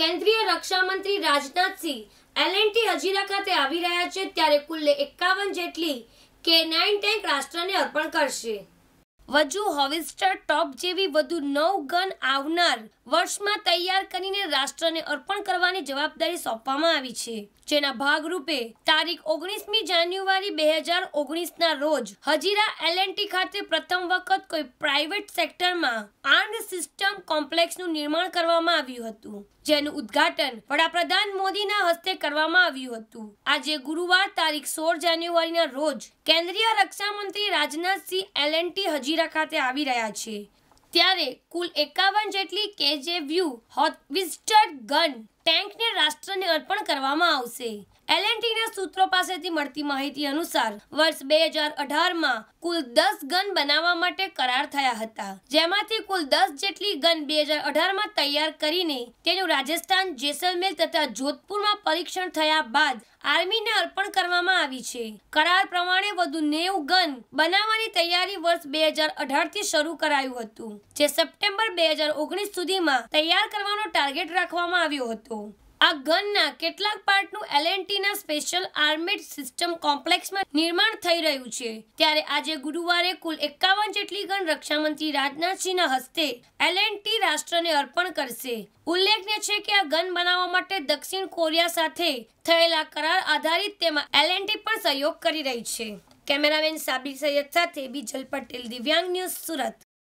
કેન્દ્રીય રક્ષામંત્રી રાજનાથસિંહ એલએનટી હજીરા ખાતે આવી રહ્યા છે ત્યારે કુલ્લે એકાવન જેટલી કે નાઇન ટેન્ક રાષ્ટ્રને અર્પણ કરશે વજુ હોવિસ્ટર ટોપ જેવી વધુ નવ ગન આવનાર વર્ષમાં તૈયાર કરીને રાષ્ટ્રને અર્પણ કરવાની જવાબદારી સોંપવામાં આવી છે જેના ભાગરૂપે તારીખ ઓગણીસમી જાન્યુઆરી બે હજાર ઓગણીસના રોજ હજીરા એલએનટી ખાતે પ્રથમ વખત કોઈ પ્રાઇવેટ સેક્ટરમાં આર્મ્ડ સિસ્ટમ કોમ્પ્લેક્સનું નિર્માણ કરવામાં આવ્યું હતું જેનું ઉદ્ઘાટન વડાપ્રધાન મોદીના હસ્તે કરવામાં આવ્યું હતું આજે ગુરુવાર તારીખ સોળ જાન્યુઆરીના રોજ કેન્દ્રીય રક્ષા મંત્રી રાજનાથસિંહ એલએનટી હજીરા ઇન્દિરા ખાતે આવી રહ્યા છે ત્યારે કુલ એકાવન જેટલી વ્યૂ હોટ વિસ્ટર ગન ટેન્કને રાષ્ટ્રને અર્પણ કરવામાં આવશે એલએનટીના સૂત્રો પાસેથી મળતી માહિતી અનુસાર વર્ષ બે હજાર અઢારમાં કુલ દસ ગન બનાવવા માટે કરાર થયા હતા જેમાંથી કુલ દસ જેટલી ગન બે હજાર અઢારમાં તૈયાર કરીને તેનું રાજસ્થાન જેસલમેર તથા જોધપુરમાં પરીક્ષણ થયા બાદ આર્મીને અર્પણ કરવામાં આવી છે કરાર પ્રમાણે વધુ નેવ ગન બનાવવાની તૈયારી વર્ષ બે હજાર અઢારથી શરૂ કરાયું હતું જે સપ્ટેમ્બર બે હજાર ઓગણીસ સુધીમાં તૈયાર કરવાનો ટાર્ગેટ રાખવામાં આવ્યો હતો આ ગનના કેટલાક પાર્ટનું એલએનટીના સ્પેશિયલ આર્મેડ સિસ્ટમ કોમ્પ્લેક્સમાં નિર્માણ થઈ રહ્યું છે ત્યારે આજે ગુરુવારે કુલ એકાવન જેટલી ગન રક્ષામંત્રી રાજનાથસિંહના હસ્તે એલએનટી રાષ્ટ્રને અર્પણ કરશે ઉલ્લેખનીય છે કે આ ગન બનાવવા માટે દક્ષિણ કોરિયા સાથે થયેલા કરાર આધારિત તેમાં એલએનટી પણ સહયોગ કરી રહી છે કેમેરામેન સાબિર સૈયદ સાથે બીજલ પટેલ દિવ્યાંગ ન્યૂઝ સુરત